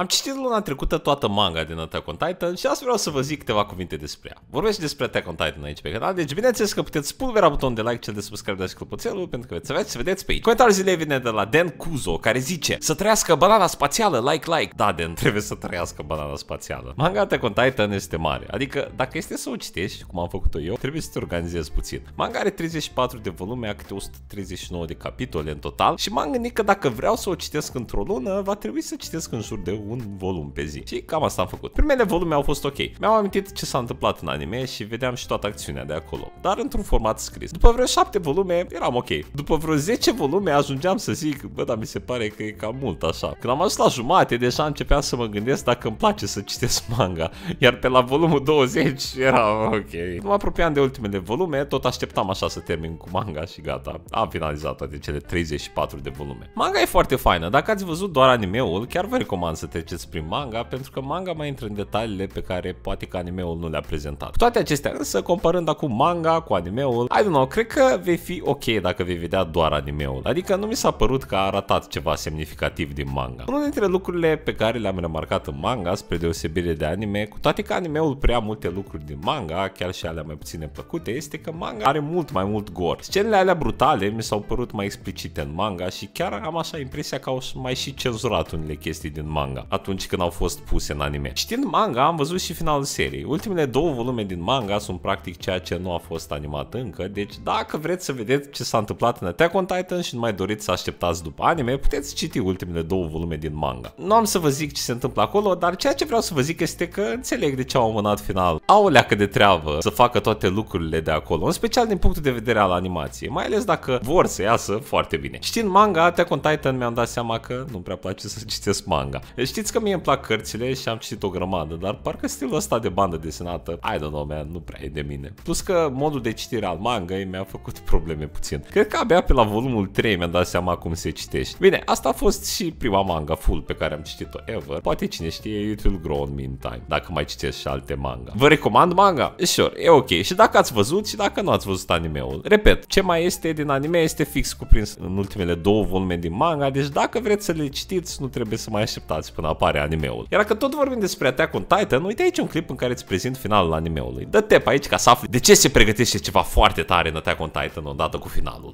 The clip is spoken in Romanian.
Am citit luna trecută toată manga din Attack on Titan și astăzi vreau să vă zic câteva cuvinte despre ea. Vorbesc despre Attack on Titan aici pe canal, deci bineînțeles că puteți pulvera butonul de like, cel de subscribe, dați clopoțelul, pentru că veți vedeți, să vedeți pe aici. Comentariul zilei vine de la Dan Kuzo, care zice Să trăiască banana spațială, like, like. Da, Dan, trebuie să trăiască banana spațială. Manga Attack on Titan este mare, adică dacă este să o citești, cum am făcut-o eu, trebuie să te organizezi puțin. Manga are 34 de volume, a câte 139 de capitole în total și m-am gândit că dacă vreau să o citesc într-o lună, va trebui să citesc în jur de un volum pe zi. Și cam asta am făcut. Primele volume au fost ok. Mi-am amintit ce s-a întâmplat în anime și vedeam și toată acțiunea de acolo, dar într-un format scris. După vreo 7 volume eram ok. După vreo 10 volume ajungeam să zic, bă, dar mi se pare că e cam mult așa. Când am ajuns la jumate, deja începeam să mă gândesc dacă îmi place să citesc manga, iar pe la volumul 20 era ok. Nu mă apropiam de ultimele volume, tot așteptam așa să termin cu manga și gata. Am finalizat toate adică cele 34 de volume. Manga e foarte faină, dacă ați văzut doar animeul, chiar vă recomand să te treceți prin manga, pentru că manga mai intră în detaliile pe care poate că animeul nu le-a prezentat. Cu toate acestea însă, comparând acum manga cu animeul, I don't know, cred că vei fi ok dacă vei vedea doar animeul. Adică nu mi s-a părut că a arătat ceva semnificativ din manga. Unul dintre lucrurile pe care le-am remarcat în manga, spre deosebire de anime, cu toate că animeul prea multe lucruri din manga, chiar și alea mai puține plăcute, este că manga are mult mai mult gore. Scenele alea brutale mi s-au părut mai explicite în manga și chiar am așa impresia că au mai și cenzurat unele chestii din manga manga da. atunci când au fost puse în anime. Citind manga am văzut și finalul seriei. Ultimele două volume din manga sunt practic ceea ce nu a fost animat încă, deci dacă vreți să vedeți ce s-a întâmplat în Attack on Titan și nu mai doriți să așteptați după anime, puteți citi ultimele două volume din manga. Nu am să vă zic ce se întâmplă acolo, dar ceea ce vreau să vă zic este că înțeleg de ce au amânat finalul. Au o leacă de treabă să facă toate lucrurile de acolo, în special din punctul de vedere al animației, mai ales dacă vor să iasă foarte bine. Știind manga, Attack on Titan mi-am dat seama că nu prea place să citesc manga știți că mie îmi plac cărțile și am citit o grămadă, dar parcă stilul ăsta de bandă desenată, I don't know, man, nu prea e de mine. Plus că modul de citire al manga mi-a făcut probleme puțin. Cred că abia pe la volumul 3 mi-am dat seama cum se citește. Bine, asta a fost și prima manga full pe care am citit-o ever. Poate cine știe, it will grow in meantime, dacă mai citesc și alte manga. Vă recomand manga? Sure, e ok. Și dacă ați văzut și dacă nu ați văzut animeul. Repet, ce mai este din anime este fix cuprins în ultimele două volume din manga, deci dacă vreți să le citiți, nu trebuie să mai așteptați până apare animeul. Iar că tot vorbim despre Attack on Titan, uite aici un clip în care îți prezint finalul animeului. Dă tep aici ca să afli de ce se pregătește ceva foarte tare în Attack on Titan odată cu finalul.